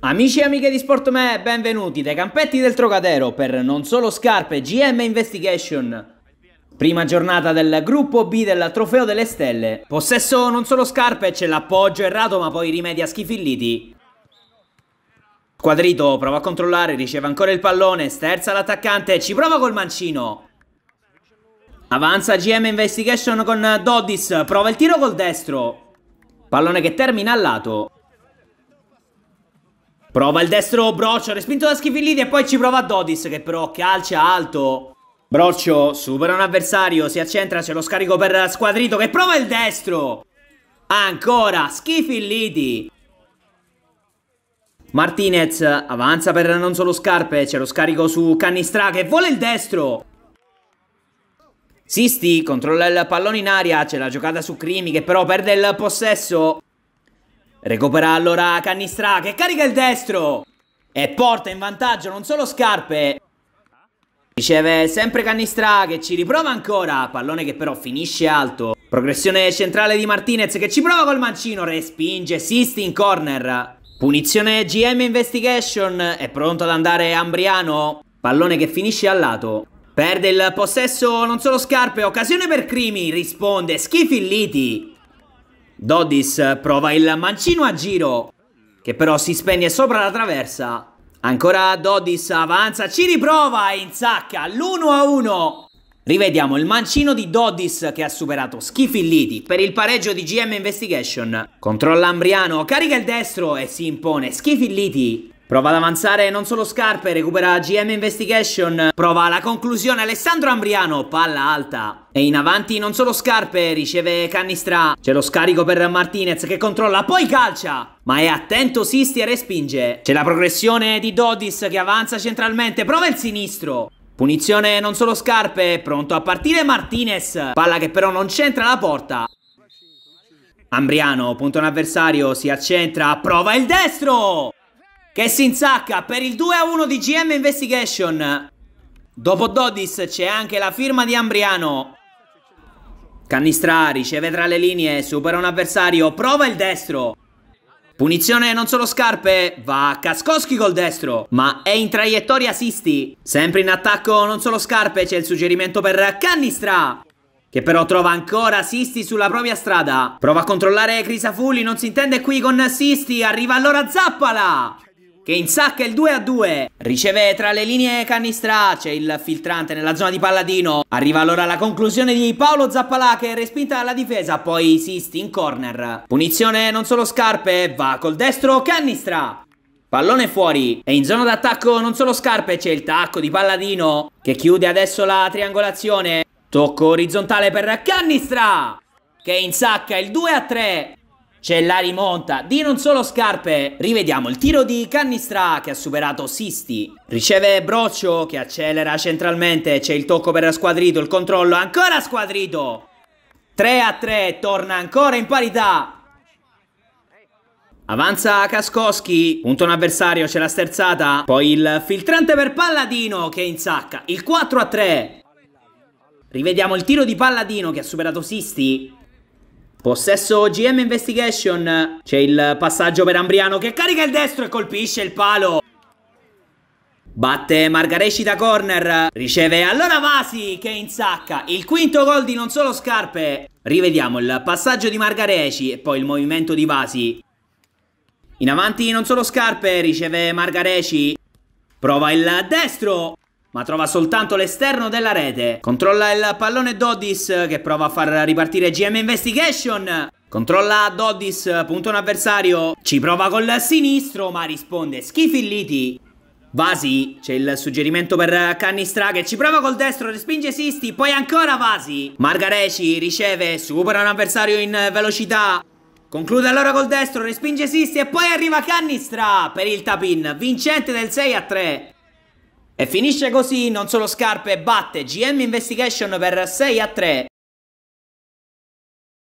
Amici e amiche di Sportme, benvenuti dai campetti del Trocadero per non solo scarpe GM Investigation. Prima giornata del gruppo B del Trofeo delle Stelle. Possesso non solo scarpe, c'è l'appoggio errato ma poi rimedia schifilliti. Quadrito prova a controllare, riceve ancora il pallone, sterza l'attaccante, ci prova col mancino. Avanza GM Investigation con Dodis, prova il tiro col destro. Pallone che termina a lato. Prova il destro Broccio, respinto da Schifillidi e poi ci prova Dodis che però calcia alto. Broccio supera un avversario, si accentra, c'è lo scarico per Squadrito che prova il destro. Ancora Schifillidi. Martinez avanza per non solo scarpe, c'è lo scarico su Cannistra che vuole il destro. Sisti controlla il pallone in aria, c'è la giocata su Crimi che però perde il possesso. Recupera allora Canistra che carica il destro e porta in vantaggio non solo Scarpe. Riceve sempre Canistra che ci riprova ancora, pallone che però finisce alto. Progressione centrale di Martinez che ci prova col mancino, respinge Sisti in corner. Punizione GM Investigation, è pronto ad andare Ambriano, pallone che finisce al lato. Perde il possesso non solo Scarpe, occasione per Crimi, risponde Schifilliti. Dodis prova il mancino a giro, che però si spegne sopra la traversa. Ancora Dodis avanza, ci riprova e insacca l'1 a 1. Rivediamo il mancino di Dodis che ha superato Schifilliti per il pareggio di GM Investigation. Controlla Ambriano, carica il destro e si impone Schifilliti. Prova ad avanzare non solo Scarpe, recupera GM Investigation. Prova la conclusione Alessandro Ambriano, palla alta. E in avanti non solo scarpe, riceve Cannistra. C'è lo scarico per Martinez che controlla, poi calcia. Ma è attento Sisti e respinge. C'è la progressione di Dodis che avanza centralmente, prova il sinistro. Punizione non solo scarpe, pronto a partire Martinez. Palla che però non c'entra la porta. Ambriano punta un avversario, si accentra, prova il destro! Che si insacca per il 2-1 di GM Investigation. Dopo Dodis c'è anche la firma di Ambriano. Cannistra, riceve tra le linee, supera un avversario, prova il destro. Punizione non solo scarpe, va a Kaskowski col destro, ma è in traiettoria Sisti. Sempre in attacco non solo scarpe, c'è il suggerimento per Cannistra. Che però trova ancora Sisti sulla propria strada. Prova a controllare Crisafulli, non si intende qui con Sisti, arriva allora Zappala che insacca il 2 a 2. Riceve tra le linee Canistra, c'è il filtrante nella zona di Palladino. Arriva allora la conclusione di Paolo Zappalà che è respinta alla difesa, poi Sisti in corner. Punizione non solo scarpe, va col destro Canistra. Pallone fuori e in zona d'attacco non solo scarpe, c'è il tacco di Palladino che chiude adesso la triangolazione. Tocco orizzontale per Canistra che insacca il 2 a 3 c'è la rimonta di non solo scarpe. Rivediamo il tiro di Cannistra che ha superato Sisti. Riceve Broccio che accelera centralmente. C'è il tocco per Squadrito, il controllo ancora Squadrito. 3 a 3, torna ancora in parità. Avanza Kaskowski, punto un avversario, c'è la sterzata. Poi il filtrante per Palladino che insacca il 4 a 3. Rivediamo il tiro di Palladino che ha superato Sisti. Possesso GM Investigation. C'è il passaggio per Ambriano che carica il destro e colpisce il palo. Batte Margareci da corner, riceve allora Vasi che insacca, il quinto gol di non solo scarpe. Rivediamo il passaggio di Margareci e poi il movimento di Vasi. In avanti non solo scarpe, riceve Margareci. prova il destro, ma trova soltanto l'esterno della rete. Controlla il pallone Dodis che prova a far ripartire GM Investigation. Controlla Dodis, punta un avversario, ci prova col sinistro ma risponde schifilliti. Vasi, c'è il suggerimento per Cannistra che ci prova col destro, respinge Sisti, poi ancora Vasi. Margareci riceve, supera un avversario in velocità. Conclude allora col destro, respinge Sisti e poi arriva Cannistra per il tapin, vincente del 6 a 3. E finisce così, non solo scarpe, batte GM Investigation per 6 a 3.